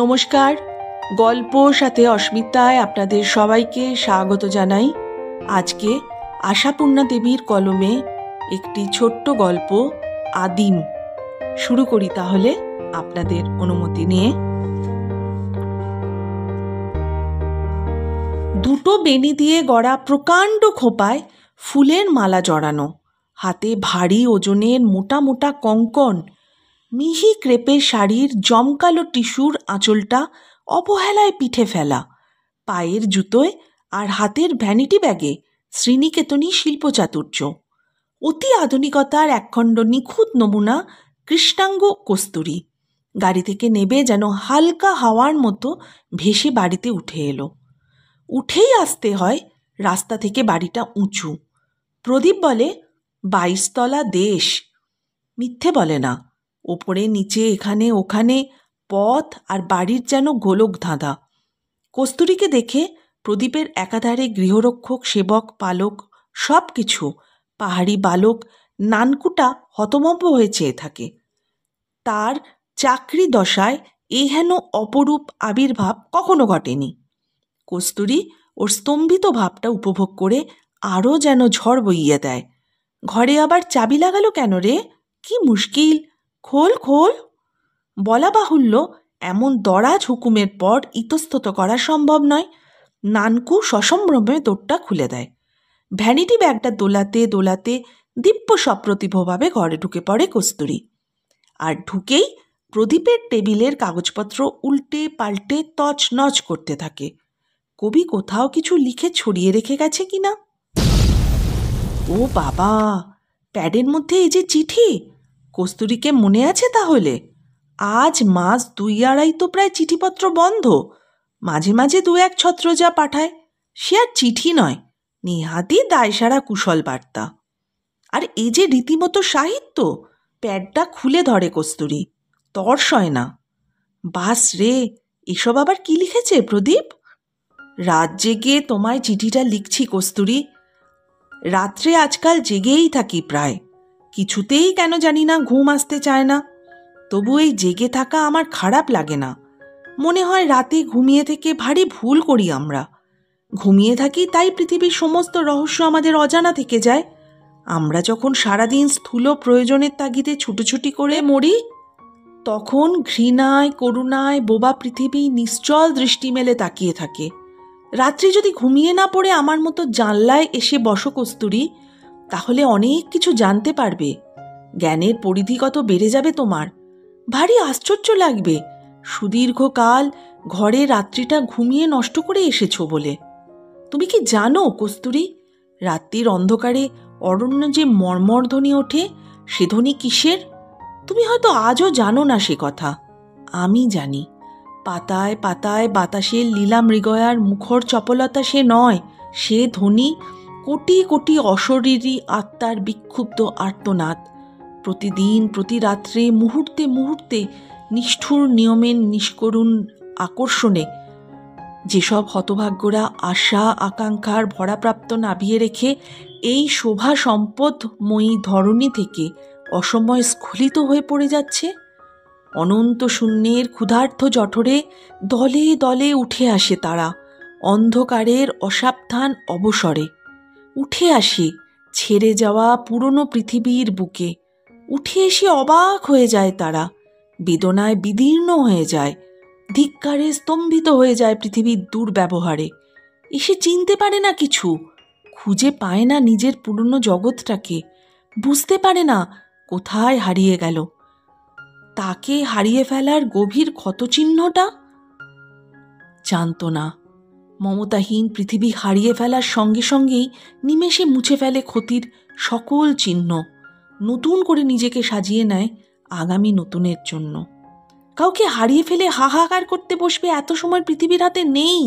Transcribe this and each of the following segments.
নমস্কার গল্প সাথে অস্মিতায় আপনাদের সবাইকে স্বাগত জানাই আজকে আশাপূর্ণা দেবীর কলমে একটি ছোট্ট গল্প আদিম শুরু করি তাহলে আপনাদের অনুমতি নিয়ে দুটো বেনি দিয়ে গড়া প্রকাণ্ড খোপায় ফুলের মালা জড়ানো হাতে ভারী ওজনের মোটা মোটা কঙ্কন মিহি ক্রেপের শাড়ির জমকালো টিস্যুর আঁচলটা অবহেলায় পিঠে ফেলা পায়ের জুতোয় আর হাতের ভ্যানিটি ব্যাগে শ্রীনিকেতনী শিল্প চাতুর্য অতি আধুনিকতার একখণ্ড নিখুঁত নমুনা কৃষ্ণাঙ্গ কস্তুরি গাড়ি থেকে নেবে যেন হালকা হাওয়ার মতো ভেসে বাড়িতে উঠে এলো উঠেই আসতে হয় রাস্তা থেকে বাড়িটা উঁচু প্রদীপ বলে বাইশতলা দেশ মিথ্যে বলে না ওপরে নিচে এখানে ওখানে পথ আর বাড়ির যেন গোলক ধাঁধা কস্তুরীকে দেখে প্রদীপের একাধারে গৃহরক্ষক সেবক পালক সব কিছু পাহাড়ি বালক নানকুটা হতমম্ব হয়ে চেয়ে থাকে তার চাকরি দশায় এ হেন অপরূপ আবির্ভাব কখনো ঘটেনি কস্তুরী ওর স্তম্ভিত ভাবটা উপভোগ করে আরও যেন ঝড় বইয়ে দেয় ঘরে আবার চাবি লাগালো কেন রে কি মুশকিল খোল খোল বলা বাহুল্য এমন দরাজ হুকুমের পর ইতস্তত করা সম্ভব নয় নানকু সসম্ভ্রমে দোরটা খুলে দেয় ভ্যানিটি ব্যাগটা দোলাতে দোলাতে দিব্য সপ্রতিভভাবে ঘরে ঢুকে পড়ে কস্তুরি আর ঢুকেই প্রদীপের টেবিলের কাগজপত্র উল্টে পাল্টে তচ নচ করতে থাকে কবি কোথাও কিছু লিখে ছড়িয়ে রেখে গেছে কি না ও বাবা প্যাডের মধ্যে এই যে চিঠি কস্তুরীকে মনে আছে তাহলে আজ মাস দুই আড়াই তো প্রায় চিঠিপত্র বন্ধ মাঝে মাঝে দু এক ছত্র যা পাঠায় সে আর চিঠি নয় নেহাতি দায়সারা কুশল বার্তা আর এই যে রীতিমতো সাহিত্য প্যাডটা খুলে ধরে কস্তুরী তর্স হয় না বাস রে এসব আবার কি লিখেছে প্রদীপ রাত জেগে তোমায় চিঠিটা লিখছি কস্তুরী রাত্রে আজকাল জেগেই থাকি প্রায় কিছুতেই কেন জানি না ঘুম আসতে চায় না তবু এই জেগে থাকা আমার খারাপ লাগে না মনে হয় রাতে ঘুমিয়ে থেকে ভারী ভুল করি আমরা ঘুমিয়ে থাকি তাই পৃথিবীর সমস্ত রহস্য আমাদের অজানা থেকে যায় আমরা যখন সারাদিন স্থূল প্রয়োজনের তাগিদে ছুটোছুটি করে মরি তখন ঘৃণায় করুণায় বোবা পৃথিবী নিশ্চল দৃষ্টি মেলে তাকিয়ে থাকে রাত্রি যদি ঘুমিয়ে না পড়ে আমার মতো জানলায় এসে বসকস্তুরি তাহলে অনেক কিছু জানতে পারবে জ্ঞানের পরিধি কত বেড়ে যাবে তোমার ভারী আশ্চর্য লাগবে সুদীর্ঘকাল ঘরে রাত্রিটা ঘুমিয়ে নষ্ট করে এসেছো বলে তুমি কি জানো কস্তুরী রাত্রির অন্ধকারে অরণ্য যে মর্মর ধ্বনি ওঠে সে ধ্বনি কিসের তুমি হয়তো আজও জানো না সে কথা আমি জানি পাতায় পাতায় বাতাসের লীলা মৃগয়ার মুখর চপলতা সে নয় সে ধ্বনি কোটি কোটি অশরীরী আত্মার বিক্ষুব্ধ আর্তনাদ প্রতিদিন প্রতি রাত্রে মুহূর্তে মুহূর্তে নিষ্ঠুর নিয়মের নিষ্করুণ আকর্ষণে যেসব হতভাগ্যরা আশা আকাঙ্ক্ষার ভরাপ্রাপ্ত নাবিয়ে রেখে এই শোভা সম্পদময়ী ধরণী থেকে অসময় স্খলিত হয়ে পড়ে যাচ্ছে অনন্ত শূন্যের ক্ষুধার্থ জঠরে দলে দলে উঠে আসে তারা অন্ধকারের অসাবধান অবসরে উঠে আসি ছেড়ে যাওয়া পুরনো পৃথিবীর বুকে উঠে এসে অবাক হয়ে যায় তারা বেদনায় বিদীর্ণ হয়ে যায় ধিক্কারে স্তম্ভিত হয়ে যায় পৃথিবীর দুর্ব্যবহারে এসে চিনতে পারে না কিছু খুঁজে পায় না নিজের পুরনো জগৎটাকে বুঝতে পারে না কোথায় হারিয়ে গেল তাকে হারিয়ে ফেলার গভীর ক্ষতচিহ্নটা জানত না মমতাহীন পৃথিবী হারিয়ে ফেলার সঙ্গে সঙ্গেই নিমেষে মুছে ফেলে ক্ষতির সকল চিহ্ন নতুন করে নিজেকে সাজিয়ে নেয় আগামী নতুনের জন্য কাউকে হারিয়ে ফেলে হাহাকার করতে বসবে এত সময় পৃথিবীর হাতে নেই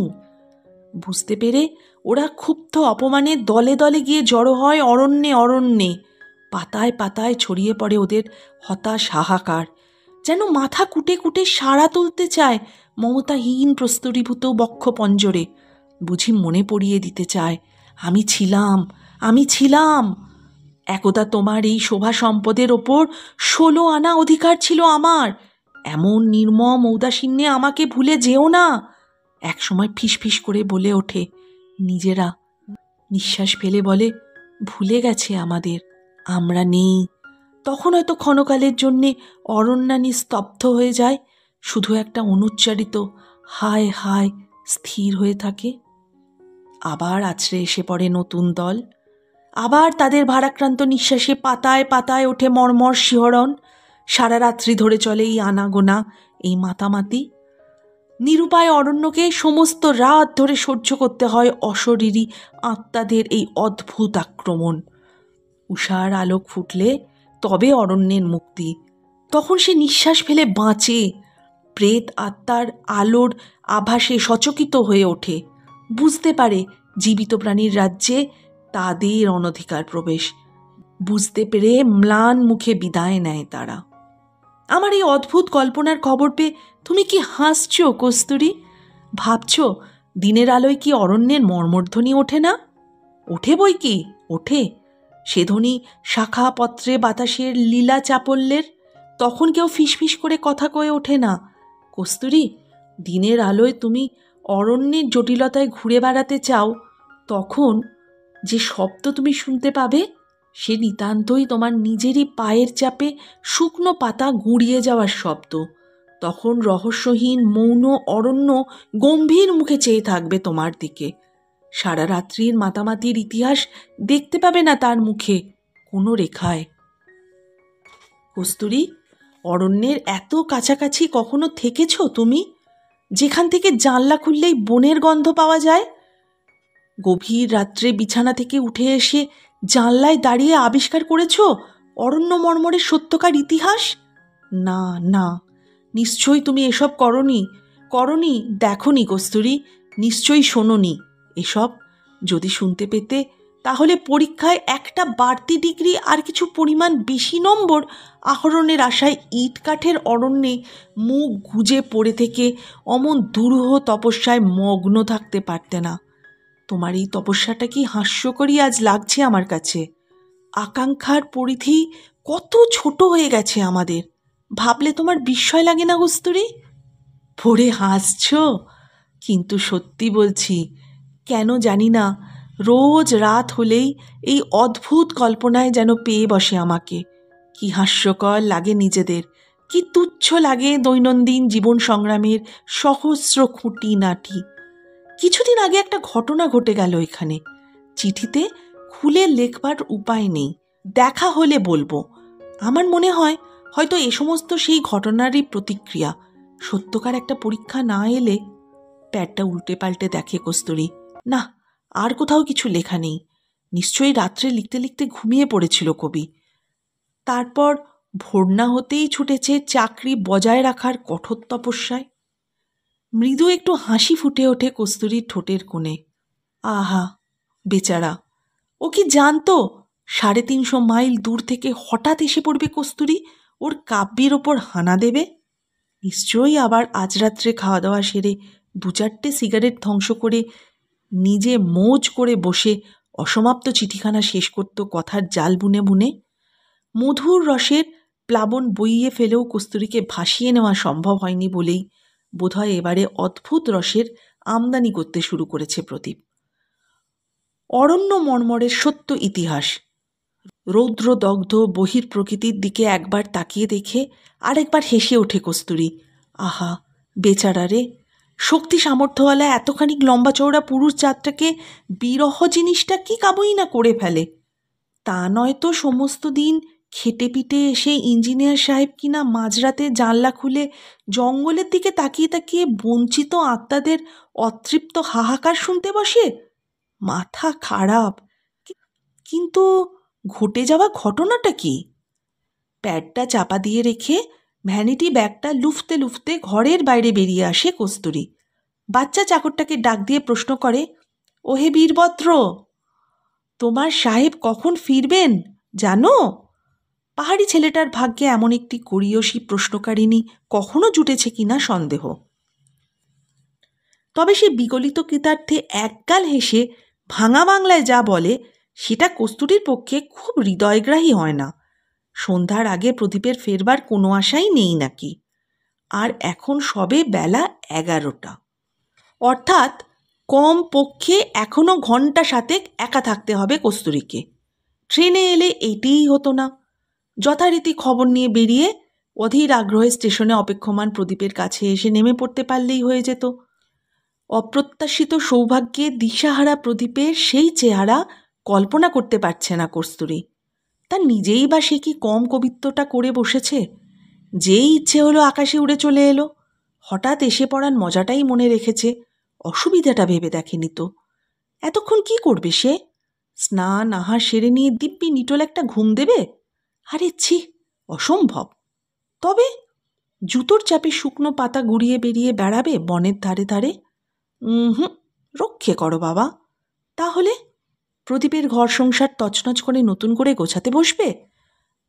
বুঝতে পেরে ওরা ক্ষুব্ধ অপমানে দলে দলে গিয়ে জড়ো হয় অরণ্যে অরণ্যে পাতায় পাতায় ছড়িয়ে পড়ে ওদের হতাশ হাহাকার যেন মাথা কুটে কুটে সাড়া তুলতে চায় মমতাহীন প্রস্তরীভূত বক্ষ পঞ্জরে বুঝি মনে পড়িয়ে দিতে চায় আমি ছিলাম আমি ছিলাম একদা তোমার এই শোভা সম্পদের ওপর ষোলো আনা অধিকার ছিল আমার এমন নির্মম ঔদাসীন্যে আমাকে ভুলে যেও না একসময় ফিসফিস করে বলে ওঠে নিজেরা নিঃশ্বাস ফেলে বলে ভুলে গেছে আমাদের আমরা নেই তখন হয়তো ক্ষণকালের জন্যে অরণ্যানী স্তব্ধ হয়ে যায় শুধু একটা অনুচ্চারিত হায় হায় স্থির হয়ে থাকে আবার আছড়ে এসে পড়ে নতুন দল আবার তাদের ভারাক্রান্ত নিঃশ্বাসে পাতায় পাতায় ওঠে মর্মর শিহরণ সারা রাত্রি ধরে চলে এই আনাগোনা এই মাতামাতি নিরুপায় অরণ্যকে সমস্ত রাত ধরে সহ্য করতে হয় অশরীরী আত্মাদের এই অদ্ভুত আক্রমণ উষার আলোক ফুটলে তবে অরণ্যের মুক্তি তখন সে নিঃশ্বাস ফেলে বাঁচে প্রেত আত্মার আলোর আভাসে সচকিত হয়ে ওঠে বুঝতে পারে জীবিত প্রাণীর রাজ্যে তাদের অনধিকার প্রবেশ বুঝতে পেরে ম্লান মুখে বিদায় নেয় তারা আমার এই অদ্ভুত কল্পনার খবর পেয়ে তুমি কি হাসছ কস্তুরি ভাবছ দিনের আলোয় কি অরণ্যের মর্মর্ধ্বনি ওঠে না ওঠে বই কি ওঠে সে ধ্বনি শাখা পত্রে বাতাসের লীলা চাপল্যের তখন কেউ ফিসফিস করে কথা কয়ে ওঠে না কস্তুরি দিনের আলোয় তুমি অরণ্যের জটিলতায় ঘুরে বেড়াতে চাও তখন যে শব্দ তুমি শুনতে পাবে সে নিতান্তই তোমার নিজেরই পায়ের চাপে শুকনো পাতা গুঁড়িয়ে যাওয়ার শব্দ তখন রহস্যহীন মৌন অরণ্য গম্ভীর মুখে চেয়ে থাকবে তোমার দিকে সারা রাত্রির মাতামাতির ইতিহাস দেখতে পাবে না তার মুখে কোনো রেখায় কস্তুরি অরণ্যের এত কাছাকাছি কখনো থেকেছ তুমি যেখান থেকে জানলা খুললেই বনের গন্ধ পাওয়া যায় গভীর রাত্রে বিছানা থেকে উঠে এসে জানলায় দাঁড়িয়ে আবিষ্কার করেছ অরণ্য মর্মরের সত্যকার ইতিহাস না না নিশ্চয়ই তুমি এসব করনি করনি দেখনি কস্তুরী নিশ্চয়ই শোনি এসব যদি শুনতে পেতে তাহলে পরীক্ষায় একটা বাড়তি ডিগ্রি আর কিছু পরিমাণ বেশি নম্বর আহরণের আশায় ইট কাঠের অরণ্যে মুখ গুজে পড়ে থেকে অমন দুরূহ তপস্যায় মগ্ন থাকতে পারতে না তোমার এই তপস্যাটা কি হাস্যকরী আজ লাগছে আমার কাছে আকাঙ্ক্ষার পরিধি কত ছোট হয়ে গেছে আমাদের ভাবলে তোমার বিস্ময় লাগে না গুস্তুরি ভোরে হাসছ কিন্তু সত্যি বলছি কেন জানি না রোজ রাত হলেই এই অদ্ভুত কল্পনায় যেন পেয়ে বসে আমাকে কি হাস্যকর লাগে নিজেদের কি তুচ্ছ লাগে দৈনন্দিন জীবন সংগ্রামের সহস্র খুঁটি নাটি কিছুদিন আগে একটা ঘটনা ঘটে গেল এখানে চিঠিতে খুলে লেখবার উপায় নেই দেখা হলে বলবো আমার মনে হয় হয়তো এ সমস্ত সেই ঘটনারই প্রতিক্রিয়া সত্যকার একটা পরীক্ষা না এলে প্যাডটা উল্টে পাল্টে দেখে কস্তুরী না আর কোথাও কিছু লেখা নেই নিশ্চয়ই রাত্রে লিখতে লিখতে ঘুমিয়ে পড়েছিল কবি তারপর ভোর না হতেই ছুটেছে চাকরি বজায় রাখার কঠোর তপস্যায় মৃদু একটু হাসি ফুটে ওঠে কস্তুরীর ঠোঁটের কোণে আহা বেচারা ও কি জানতো সাড়ে তিনশো মাইল দূর থেকে হঠাৎ এসে পড়বে কস্তুরী ওর কাব্যের ওপর হানা দেবে নিশ্চয়ই আবার আজ রাত্রে খাওয়া দাওয়া সেরে দু চারটে সিগারেট ধ্বংস করে নিজে মোজ করে বসে অসমাপ্ত চিঠিখানা শেষ করত কথার জাল বুনে বুনে মধুর রসের প্লাবন বইয়ে ফেলেও কস্তুরীকে ভাসিয়ে নেওয়া সম্ভব হয়নি বলেই বোধহয় এবারে অদ্ভুত রসের আমদানি করতে শুরু করেছে প্রদীপ অরণ্য মর্মরের সত্য ইতিহাস রৌদ্রদগ্ধ বহির প্রকৃতির দিকে একবার তাকিয়ে দেখে আরেকবার হেসে ওঠে কস্তুরী আহা বেচারারে শক্তি সামর্থ্যওয়ালা এতখানি লম্বা চৌড়া পুরুষ যাত্রাকে বিরহ জিনিসটা কি কাবই না করে ফেলে তা নয়তো সমস্ত দিন খেটে পিটে এসে ইঞ্জিনিয়ার সাহেব কিনা মাঝরাতে জানলা খুলে জঙ্গলের দিকে তাকিয়ে তাকিয়ে বঞ্চিত আত্মাদের অতৃপ্ত হাহাকার শুনতে বসে মাথা খারাপ কিন্তু ঘটে যাওয়া ঘটনাটা কি প্যাডটা চাপা দিয়ে রেখে ভ্যানিটি ব্যাগটা লুফতে লুফতে ঘরের বাইরে বেরিয়ে আসে কস্তুরি বাচ্চা চাকরটাকে ডাক দিয়ে প্রশ্ন করে ওহে বীরভদ্র তোমার সাহেব কখন ফিরবেন জানো পাহাড়ি ছেলেটার ভাগ্যে এমন একটি করিয়সী প্রশ্নকারিণী কখনো জুটেছে কিনা সন্দেহ তবে সে বিগলিত কৃতার্থে একগাল হেসে ভাঙা বাংলায় যা বলে সেটা কস্তুরীর পক্ষে খুব হৃদয়গ্রাহী হয় না সন্ধ্যার আগে প্রদীপের ফেরবার কোনো আশাই নেই নাকি আর এখন সবে বেলা এগারোটা অর্থাৎ কম পক্ষে এখনও ঘন্টা সাতেক একা থাকতে হবে কস্তুরীকে ট্রেনে এলে এইটিই হতো না যথারীতি খবর নিয়ে বেরিয়ে অধীর আগ্রহে স্টেশনে অপেক্ষমান প্রদীপের কাছে এসে নেমে পড়তে পারলেই হয়ে যেত অপ্রত্যাশিত সৌভাগ্যে দিশাহারা প্রদীপের সেই চেহারা কল্পনা করতে পারছে না কস্তুরী তা নিজেই বা সে কি কম কবিত্বটা করে বসেছে যেই ইচ্ছে হলো আকাশে উড়ে চলে এলো হঠাৎ এসে পড়ার মজাটাই মনে রেখেছে অসুবিধাটা ভেবে দেখেনি তো এতক্ষণ কি করবে সে স্নান আহার সেরে নিয়ে দিব্যি নিটল একটা ঘুম দেবে আরে ছি অসম্ভব তবে জুতোর চাপে শুকনো পাতা গুড়িয়ে বেরিয়ে বেড়াবে বনের ধারে ধারে হুম রক্ষে করো বাবা তাহলে প্রদীপের ঘর সংসার তছনচ করে নতুন করে গোছাতে বসবে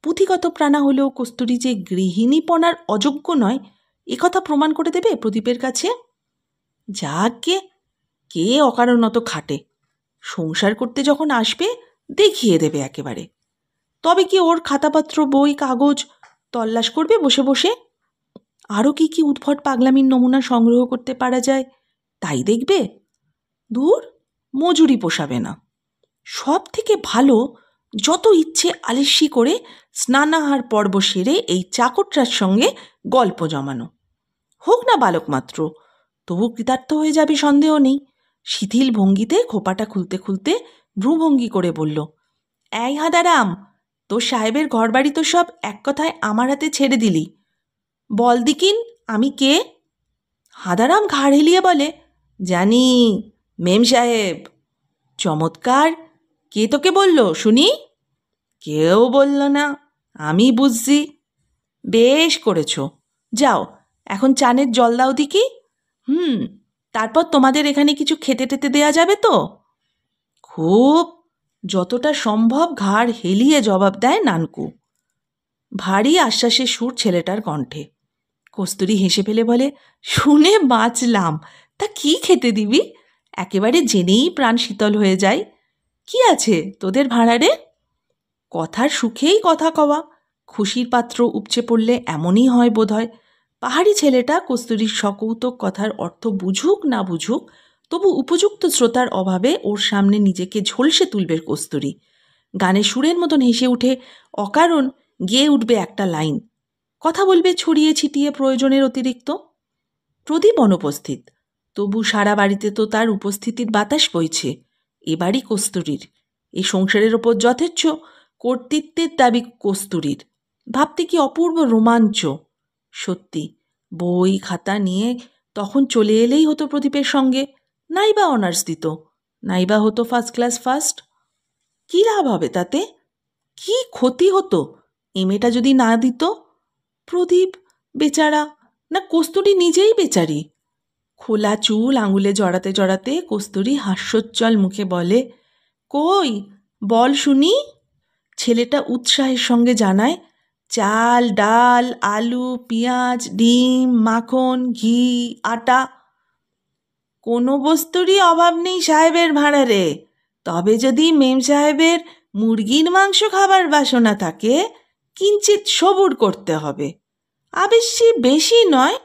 পুঁথিগত প্রাণা হলেও কস্তুরী যে গৃহিণীপনার অযোগ্য নয় একথা প্রমাণ করে দেবে প্রদীপের কাছে যাকে কে অকারণত খাটে সংসার করতে যখন আসবে দেখিয়ে দেবে একেবারে তবে কি ওর খাতাপত্র বই কাগজ তল্লাশ করবে বসে বসে আরও কি কি উদ্ভট পাগলামির নমুনা সংগ্রহ করতে পারা যায় তাই দেখবে দূর মজুরি পোষাবে না সব থেকে ভালো যত ইচ্ছে আলিসি করে স্নানাহার পর্ব সেরে এই চাকরটার সঙ্গে গল্প জমানো হোক না বালক মাত্র তবু কৃতার্থ হয়ে যাবে সন্দেহ নেই শিথিল ভঙ্গিতে খোপাটা খুলতে খুলতে ভ্রুভঙ্গি করে বলল এই হাদারাম তোর সাহেবের ঘরবাড়ি তো সব এক কথায় আমার হাতে ছেড়ে দিলি বল দিকিন আমি কে হাদারাম ঘাড় হেলিয়ে বলে জানি মেম সাহেব চমৎকার কে তোকে বলল শুনি কেউ বলল না আমি বুঝছি বেশ করেছ যাও এখন চানের জল দাও দিকি হুম তারপর তোমাদের এখানে কিছু খেতে টেতে দেয়া যাবে তো খুব যতটা সম্ভব ঘাড় হেলিয়ে জবাব দেয় নানকু ভারী আশ্বাসে সুর ছেলেটার কণ্ঠে কস্তুরি হেসে ফেলে বলে শুনে বাঁচলাম তা কি খেতে দিবি একেবারে জেনেই প্রাণ শীতল হয়ে যায় কি আছে তোদের ভাড়ারে কথার সুখেই কথা কওয়া খুশির পাত্র উপচে পড়লে এমনই হয় বোধহয় পাহাড়ি ছেলেটা কস্তুরীর সকৌতক কথার অর্থ বুঝুক না বুঝুক তবু উপযুক্ত শ্রোতার অভাবে ওর সামনে নিজেকে ঝলসে তুলবে কস্তুরী গানে সুরের মতন হেসে উঠে অকারণ গেয়ে উঠবে একটা লাইন কথা বলবে ছড়িয়ে ছিটিয়ে প্রয়োজনের অতিরিক্ত প্রদীপ অনুপস্থিত তবু সারা বাড়িতে তো তার উপস্থিতির বাতাস বইছে এবারই কস্তুরীর এই সংসারের ওপর যথেচ্ছ কর্তৃত্বের দাবি কস্তুরীর ভাবতে কি অপূর্ব রোমাঞ্চ সত্যি বই খাতা নিয়ে তখন চলে এলেই হতো প্রদীপের সঙ্গে নাইবা অনার্স দিত নাইবা হতো ফার্স্ট ক্লাস ফার্স্ট কী লাভ হবে তাতে কি ক্ষতি হতো এমএটা যদি না দিত প্রদীপ বেচারা না কস্তুরি নিজেই বেচারি খোলা চুল আঙুলে জড়াতে জড়াতে কস্তুরি হাস্যোজ্জ্বল মুখে বলে কই বল শুনি ছেলেটা উৎসাহের সঙ্গে জানায় চাল ডাল আলু পেঁয়াজ ডিম মাখন ঘি আটা কোনো বস্তুরই অভাব নেই সাহেবের ভাঁড়ারে তবে যদি মেম সাহেবের মুরগির মাংস খাবার বাসনা থাকে কিঞ্চিত সবুর করতে হবে আবেশি বেশি নয়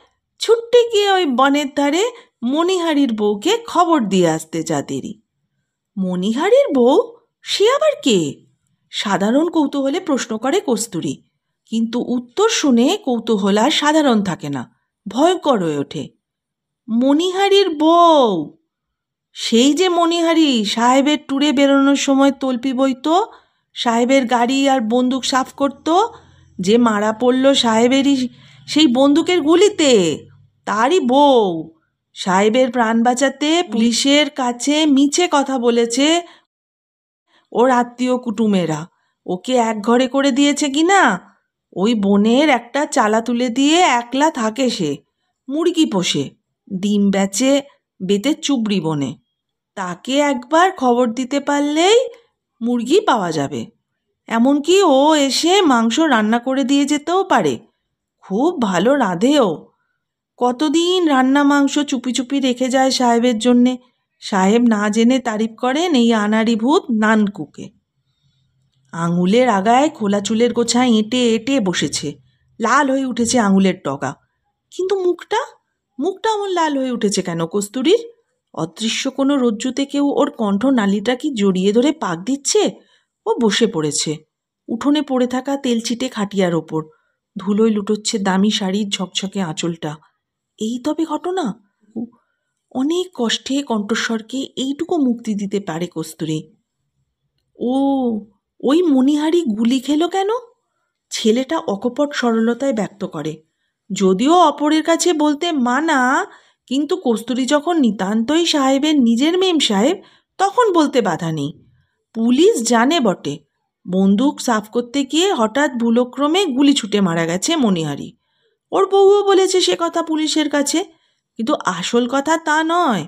ছুট্টে গিয়ে ওই বনের ধারে মণিহারির বউকে খবর দিয়ে আসতে যা দেরি মণিহারির বউ সে আবার কে সাধারণ কৌতূহলে প্রশ্ন করে কস্তুরী কিন্তু উত্তর শুনে কৌতূহল আর সাধারণ থাকে না ভয়ঙ্কর হয়ে ওঠে মণিহারির বউ সেই যে মণিহারি সাহেবের ট্যুরে বেরোনোর সময় তলপি বইত সাহেবের গাড়ি আর বন্দুক সাফ করত যে মারা পড়ল সাহেবেরই সেই বন্দুকের গুলিতে তারই বউ সাহেবের প্রাণ বাঁচাতে পুলিশের কাছে মিছে কথা বলেছে ওর আত্মীয় কুটুমেরা ওকে এক ঘরে করে দিয়েছে কি না ওই বোনের একটা চালা তুলে দিয়ে একলা থাকে সে মুরগি পোষে ডিম বেচে বেতে চুবড়ি বনে তাকে একবার খবর দিতে পারলেই মুরগি পাওয়া যাবে এমনকি ও এসে মাংস রান্না করে দিয়ে যেতেও পারে খুব ভালো রাঁধেও কতদিন রান্না মাংস চুপি চুপি রেখে যায় সাহেবের জন্যে সাহেব না জেনে তারিফ করেন এই আনারি ভূত নানকুকে আঙুলের আগায় খোলা চুলের গোছায় এঁটে এঁটে বসেছে লাল হয়ে উঠেছে আঙুলের টগা কিন্তু মুখটা মুখটা আমার লাল হয়ে উঠেছে কেন কস্তুরীর অদৃশ্য কোনো রজ্জুতে কেউ ওর কণ্ঠ নালিটা কি জড়িয়ে ধরে পাক দিচ্ছে ও বসে পড়েছে উঠোনে পড়ে থাকা তেল ছিটে খাটিয়ার ওপর ধুলোয় লুটোচ্ছে দামি শাড়ির ঝকঝকে আঁচলটা এই তবে ঘটনা অনেক কষ্টে কণ্ঠস্বরকে এইটুকু মুক্তি দিতে পারে কস্তুরী ও ওই মণিহারি গুলি খেল কেন ছেলেটা অকপট সরলতায় ব্যক্ত করে যদিও অপরের কাছে বলতে মানা কিন্তু কস্তুরী যখন নিতান্তই সাহেবের নিজের মেম সাহেব তখন বলতে বাধা নেই পুলিশ জানে বটে বন্দুক সাফ করতে গিয়ে হঠাৎ ভুলক্রমে গুলি ছুটে মারা গেছে মণিহারি ওর বউও বলেছে সে কথা পুলিশের কাছে কিন্তু আসল কথা তা নয়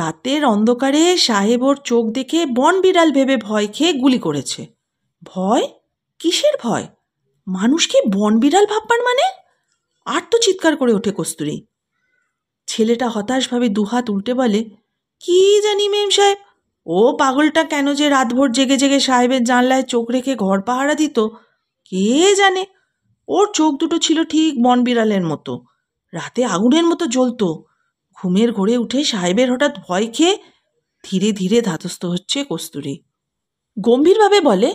রাতের অন্ধকারে সাহেব ওর চোখ দেখে বন বিড়াল ভেবে ভয় খেয়ে গুলি করেছে ভয় কিসের ভয় মানুষকে বন বিড়াল ভাববার মানে আর তো চিৎকার করে ওঠে কস্তুরি ছেলেটা হতাশভাবে দুহাত উল্টে বলে কি জানি মেম সাহেব ও পাগলটা কেন যে রাতভর জেগে জেগে সাহেবের জানলায় চোখ রেখে ঘর পাহারা দিত কে জানে ওর চোখ দুটো ছিল ঠিক বন বিড়ালের মতো রাতে আগুনের মতো জ্বলত ঘুমের ঘরে উঠে সাহেবের হঠাৎ ভয় খেয়ে ধীরে ধীরে ধাতস্থ হচ্ছে কস্তুরী গম্ভীরভাবে বলে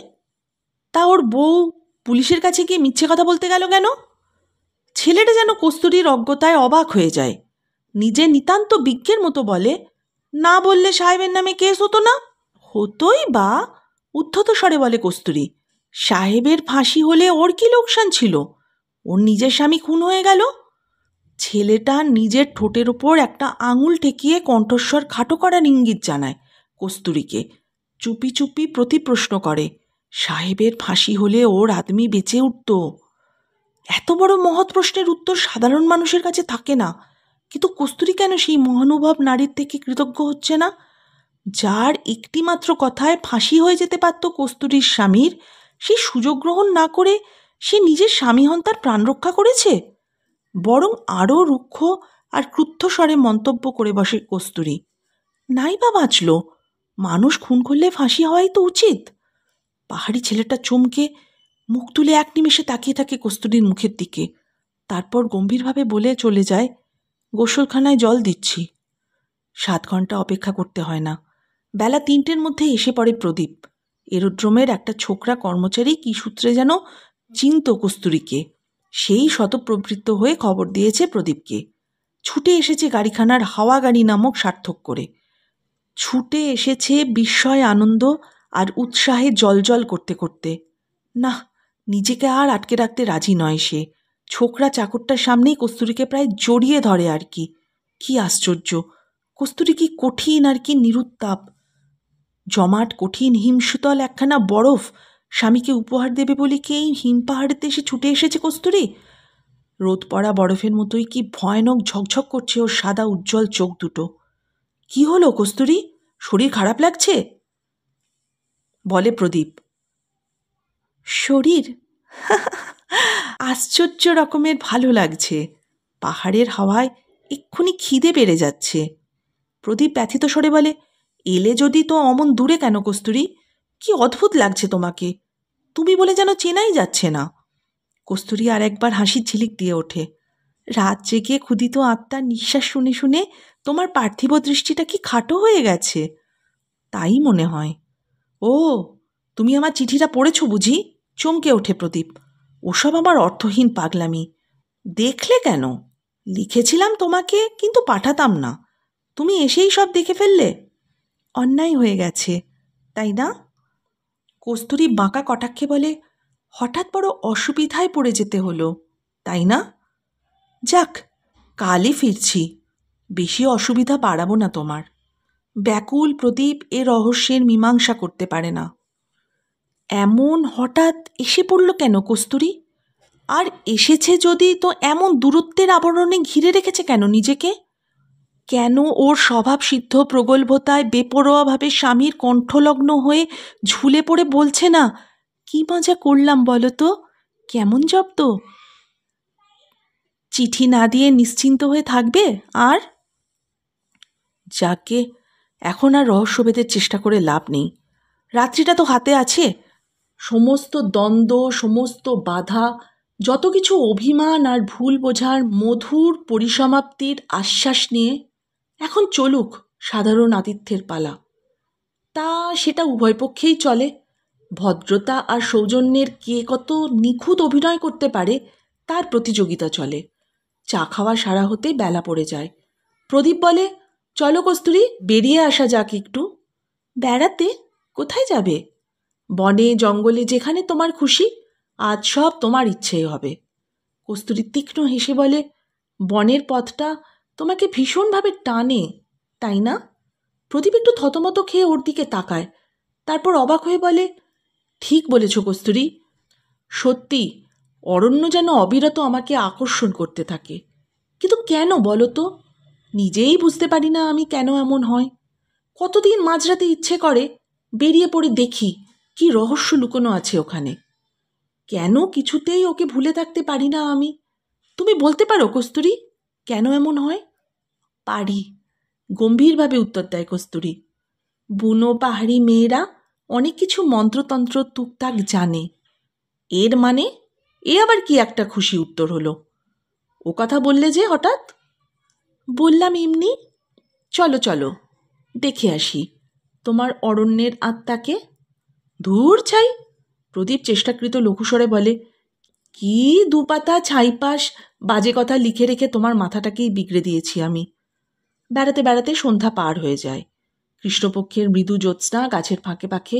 তা ওর বউ পুলিশের কাছে গিয়ে মিথ্যে কথা বলতে গেল কেন ছেলেটা যেন কস্তুরির অজ্ঞতায় অবাক হয়ে যায় নিজে নিতান্ত বিজ্ঞের মতো বলে না বললে সাহেবের নামে কেস হতো না হতোই বা উদ্ধত স্বরে বলে কস্তুরী সাহেবের ফাঁসি হলে ওর কি লোকসান ছিল ওর নিজের স্বামী খুন হয়ে গেল ছেলেটা নিজের ঠোঁটের ওপর একটা আঙুল ঠেকিয়ে কণ্ঠস্বর খাটো করার ইঙ্গিত জানায় কস্তুরীকে চুপি চুপি প্রতিপ্রশ্ন করে সাহেবের ফাঁসি হলে ওর আদমি বেঁচে উঠত এত বড় মহৎ প্রশ্নের উত্তর সাধারণ মানুষের কাছে থাকে না কিন্তু কস্তুরী কেন সেই মহানুভব নারীর থেকে কৃতজ্ঞ হচ্ছে না যার একটিমাত্র কথায় ফাঁসি হয়ে যেতে পারত কস্তুরীর স্বামীর সেই সুযোগ গ্রহণ না করে সে নিজের স্বামী হন তার প্রাণ রক্ষা করেছে বরং আরও রুক্ষ আর স্বরে মন্তব্য করে বসে কস্তুরী নাই বা বাঁচল মানুষ খুন করলে ফাঁসি হওয়াই তো উচিত পাহাড়ি ছেলেটা চমকে মুখ তুলে এক নিমেষে তাকিয়ে থাকে কস্তুরীর মুখের দিকে তারপর গম্ভীরভাবে বলে চলে যায় গোসলখানায় জল দিচ্ছি সাত ঘন্টা অপেক্ষা করতে হয় না বেলা তিনটের মধ্যে এসে পড়ে প্রদীপ এরোড্রোমের একটা ছোকরা কর্মচারী কি সূত্রে যেন চিন্ত কস্তুরীকে সেই শতপ্রবৃত্ত হয়ে খবর দিয়েছে প্রদীপকে ছুটে এসেছে গাড়িখানার হাওয়া গাড়ি নামক সার্থক করে ছুটে এসেছে বিস্ময় আনন্দ আর উৎসাহে জলজল করতে করতে না নিজেকে আর আটকে রাখতে রাজি নয় সে ছোকরা চাকরটার সামনেই কস্তুরীকে প্রায় জড়িয়ে ধরে আর কি কি আশ্চর্য কস্তুরী কি কঠিন আর কি নিরুত্তাপ জমাট কঠিন হিমশীতল একখানা বরফ স্বামীকে উপহার দেবে বলে কি এই হিম পাহাড়েতে এসে ছুটে এসেছে কস্তুরি রোদ পড়া বরফের মতোই কি ভয়ানক ঝকঝক করছে ওর সাদা উজ্জ্বল চোখ দুটো কি হলো কস্তুরি শরীর খারাপ লাগছে বলে প্রদীপ শরীর আশ্চর্য রকমের ভালো লাগছে পাহাড়ের হাওয়ায় এক্ষুনি খিদে বেড়ে যাচ্ছে প্রদীপ ব্যথিত স্বরে বলে এলে যদি তো অমন দূরে কেন কস্তুরী কি অদ্ভুত লাগছে তোমাকে তুমি বলে যেন চেনাই যাচ্ছে না কস্তুরী আর একবার হাসির ঝিলিক দিয়ে ওঠে রাত জেগে ক্ষুদিত আত্মার নিঃশ্বাস শুনে শুনে তোমার পার্থিব দৃষ্টিটা কি খাটো হয়ে গেছে তাই মনে হয় ও তুমি আমার চিঠিটা পড়েছ বুঝি চমকে ওঠে প্রদীপ ওসব আমার অর্থহীন পাগলামি দেখলে কেন লিখেছিলাম তোমাকে কিন্তু পাঠাতাম না তুমি এসেই সব দেখে ফেললে অন্যায় হয়ে গেছে তাই না কস্তুরি বাঁকা কটাক্ষে বলে হঠাৎ বড় অসুবিধায় পড়ে যেতে হলো তাই না যাক কালই ফিরছি বেশি অসুবিধা বাড়াবো না তোমার ব্যাকুল প্রদীপ এ রহস্যের মীমাংসা করতে পারে না এমন হঠাৎ এসে পড়ল কেন কস্তুরি আর এসেছে যদি তো এমন দূরত্বের আবরণে ঘিরে রেখেছে কেন নিজেকে কেন ওর স্বভাবসিদ্ধ প্রগল্ভতায় বেপরোয়াভাবে স্বামীর কণ্ঠলগ্ন হয়ে ঝুলে পড়ে বলছে না কি মজা করলাম বলো তো কেমন জব্দ চিঠি না দিয়ে নিশ্চিন্ত হয়ে থাকবে আর যাকে এখন আর রহস্যভেদের চেষ্টা করে লাভ নেই রাত্রিটা তো হাতে আছে সমস্ত দ্বন্দ্ব সমস্ত বাধা যত কিছু অভিমান আর ভুল বোঝার মধুর পরিসমাপ্তির আশ্বাস নিয়ে এখন চলুক সাধারণ আতিথ্যের পালা তা সেটা উভয় পক্ষেই চলে ভদ্রতা আর সৌজন্যের কে কত নিখুঁত অভিনয় করতে পারে তার প্রতিযোগিতা চলে চা খাওয়া সারা হতে বেলা পড়ে যায় প্রদীপ বলে চলো কস্তুরি বেরিয়ে আসা যাক একটু বেড়াতে কোথায় যাবে বনে জঙ্গলে যেখানে তোমার খুশি আজ সব তোমার ইচ্ছেই হবে কস্তুরি তীক্ষ্ণ হেসে বলে বনের পথটা তোমাকে ভীষণভাবে টানে তাই না প্রদীপ একটু থতমত খেয়ে ওর দিকে তাকায় তারপর অবাক হয়ে বলে ঠিক বলেছ কস্তুরী সত্যি অরণ্য যেন অবিরত আমাকে আকর্ষণ করতে থাকে কিন্তু কেন বলো তো নিজেই বুঝতে পারি না আমি কেন এমন হয় কতদিন মাঝরাতে ইচ্ছে করে বেরিয়ে পড়ে দেখি কি রহস্য লুকোনো আছে ওখানে কেন কিছুতেই ওকে ভুলে থাকতে পারি না আমি তুমি বলতে পারো কস্তুরী কেন এমন হয় পারি গম্ভীরভাবে উত্তর দেয় কস্তুরি বুনো পাহাড়ি মেয়েরা অনেক কিছু মন্ত্রতন্ত্র টুকটাক জানে এর মানে এ আবার কি একটা খুশি উত্তর হলো ও কথা বললে যে হঠাৎ বললাম এমনি চলো চলো দেখে আসি তোমার অরণ্যের আত্মাকে ধূর চাই প্রদীপ চেষ্টাকৃত লঘুস্বরে বলে কি দুপাতা ছাইপাশ বাজে কথা লিখে রেখে তোমার মাথাটাকেই বিগড়ে দিয়েছি আমি বেড়াতে বেড়াতে সন্ধ্যা পার হয়ে যায় কৃষ্ণপক্ষের মৃদু জ্যোৎস্না গাছের ফাঁকে ফাঁকে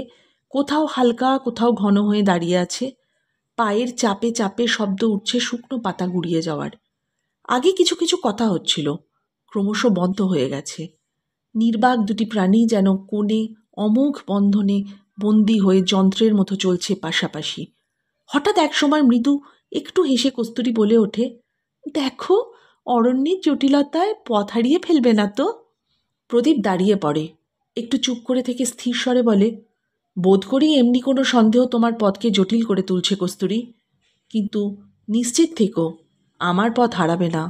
কোথাও হালকা কোথাও ঘন হয়ে দাঁড়িয়ে আছে পায়ের চাপে চাপে শব্দ উঠছে শুকনো পাতা গুড়িয়ে যাওয়ার আগে কিছু কিছু কথা হচ্ছিল ক্রমশ বন্ধ হয়ে গেছে নির্বাক দুটি প্রাণী যেন কোণে অমোঘ বন্ধনে বন্দী হয়ে যন্ত্রের মতো চলছে পাশাপাশি হঠাৎ এক সময় মৃদু একটু হেসে কস্তুরি বলে ওঠে দেখো অরণ্যের জটিলতায় পথ হারিয়ে ফেলবে না তো প্রদীপ দাঁড়িয়ে পড়ে একটু চুপ করে থেকে স্থির স্বরে বলে বোধ করি এমনি কোনো সন্দেহ তোমার পথকে জটিল করে তুলছে কস্তুরি কিন্তু নিশ্চিত থেকো আমার পথ হারাবে না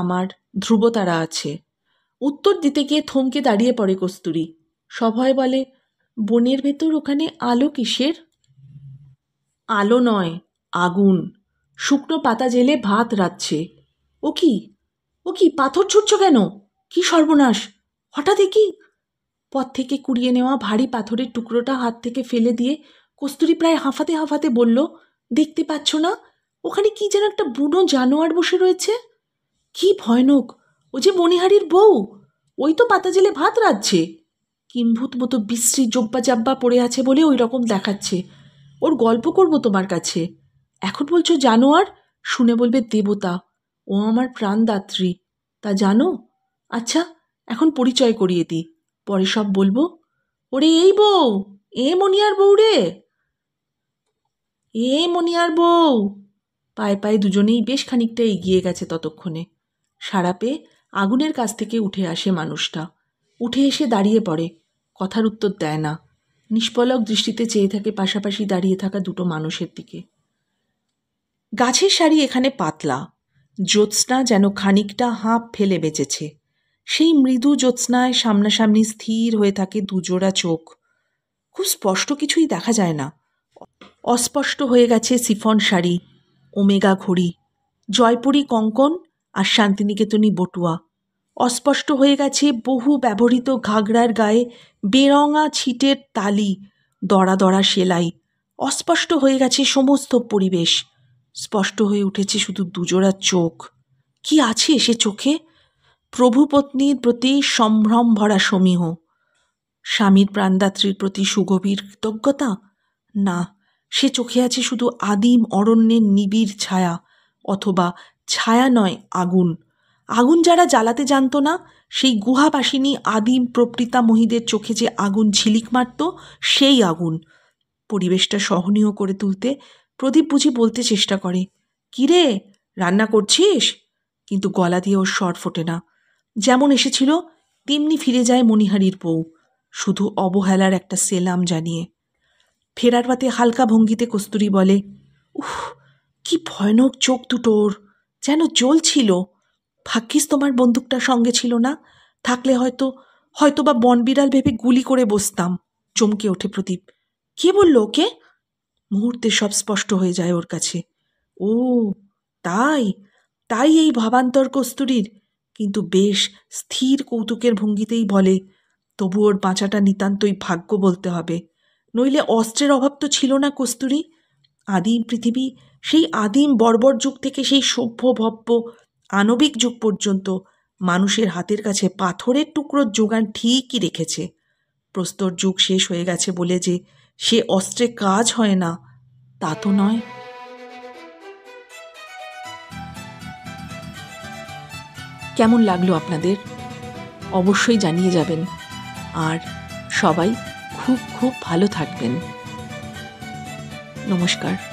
আমার ধ্রুবতারা আছে উত্তর দিতে গিয়ে থমকে দাঁড়িয়ে পড়ে কস্তুরি সভয় বলে বনের ভেতর ওখানে আলো কিসের আলো নয় আগুন শুকনো পাতা জেলে ভাত রাচ্ছে ও কি ও কি পাথর ছুটছ কেন কি সর্বনাশ হঠাৎ কি পথ থেকে কুড়িয়ে নেওয়া ভারী পাথরের টুকরোটা হাত থেকে ফেলে দিয়ে কস্তুরি প্রায় হাঁফাতে হাঁফাতে বলল দেখতে পাচ্ছ না ওখানে কি যেন একটা বুনো জানোয়ার বসে রয়েছে কি ভয়ানক ও যে মণিহারির বউ ওই তো পাতা জেলে ভাত রাঁধছে কিম্ভূত মতো বিশ্রী জব্বা জাব্বা পড়ে আছে বলে ওই রকম দেখাচ্ছে ওর গল্প করব তোমার কাছে এখন বলছো জানোয়ার শুনে বলবে দেবতা ও আমার প্রাণদাত্রী তা জানো আচ্ছা এখন পরিচয় করিয়ে দিই পরে সব বলবো ওরে এই বউ এ মনিয়ার বউ রে এ মনিয়ার বউ পায়ে পায়ে দুজনেই বেশ খানিকটা এগিয়ে গেছে ততক্ষণে সারা পেয়ে আগুনের কাছ থেকে উঠে আসে মানুষটা উঠে এসে দাঁড়িয়ে পড়ে কথার উত্তর দেয় না নিষ্পলক দৃষ্টিতে চেয়ে থাকে পাশাপাশি দাঁড়িয়ে থাকা দুটো মানুষের দিকে গাছের শাড়ি এখানে পাতলা জ্যোৎস্না যেন খানিকটা হাঁপ ফেলে বেঁচেছে সেই মৃদু জ্যোৎস্নায় সামনাসামনি স্থির হয়ে থাকে দুজোড়া চোখ খুব স্পষ্ট কিছুই দেখা যায় না অস্পষ্ট হয়ে গেছে সিফন শাড়ি ওমেগা ঘড়ি জয়পুরী কঙ্কন আর শান্তিনিকেতনী বটুয়া অস্পষ্ট হয়ে গেছে বহু ব্যবহৃত ঘাগড়ার গায়ে বেরঙা ছিটের তালি দড়া দড়া সেলাই অস্পষ্ট হয়ে গেছে সমস্ত পরিবেশ স্পষ্ট হয়ে উঠেছে শুধু দুজোড়া চোখ কি আছে সে চোখে প্রভুপত্নীর প্রতি সম্ভ্রম ভরা সমীহ স্বামীর প্রাণদাত্রীর প্রতি সুগভীর কৃতজ্ঞতা না সে চোখে আছে শুধু আদিম অরণ্যের নিবিড় ছায়া অথবা ছায়া নয় আগুন আগুন যারা জ্বালাতে জানতো না সেই গুহাবাসিনী আদিম প্রপ্রিতা মহিদের চোখে যে আগুন ঝিলিক মারত সেই আগুন পরিবেশটা সহনীয় করে তুলতে প্রদীপ বুঝি বলতে চেষ্টা করে কিরে রান্না করছিস কিন্তু গলা দিয়ে ওর স্বর ফোটে না যেমন এসেছিল তেমনি ফিরে যায় মণিহারির বউ শুধু অবহেলার একটা সেলাম জানিয়ে ফেরার পাতে হালকা ভঙ্গিতে কস্তুরি বলে উফ কি ভয়ানক চোখ দুটোর যেন জ্বলছিল ভাগ্যিস তোমার বন্দুকটা সঙ্গে ছিল না থাকলে হয়তো হয়তো বা বনবিড়াল ভেবে গুলি করে বসতাম চমকে ওঠে প্রদীপ কে বলল ওকে মুহূর্তে সব স্পষ্ট হয়ে যায় ওর কাছে ও তাই তাই এই ভাবান্তর কস্তুরীর কিন্তু বেশ স্থির কৌতুকের ভঙ্গিতেই বলে তবু ওর বাঁচাটা নিতান্তই ভাগ্য বলতে হবে নইলে অস্ত্রের অভাব তো ছিল না কস্তুরী আদিম পৃথিবী সেই আদিম বর্বর যুগ থেকে সেই সভ্য ভব্য আণবিক যুগ পর্যন্ত মানুষের হাতের কাছে পাথরের টুকরোর যোগান ঠিকই রেখেছে প্রস্তর যুগ শেষ হয়ে গেছে বলে যে সে অস্ত্রে কাজ হয় না তা তো নয় কেমন লাগলো আপনাদের অবশ্যই জানিয়ে যাবেন আর সবাই খুব খুব ভালো থাকবেন নমস্কার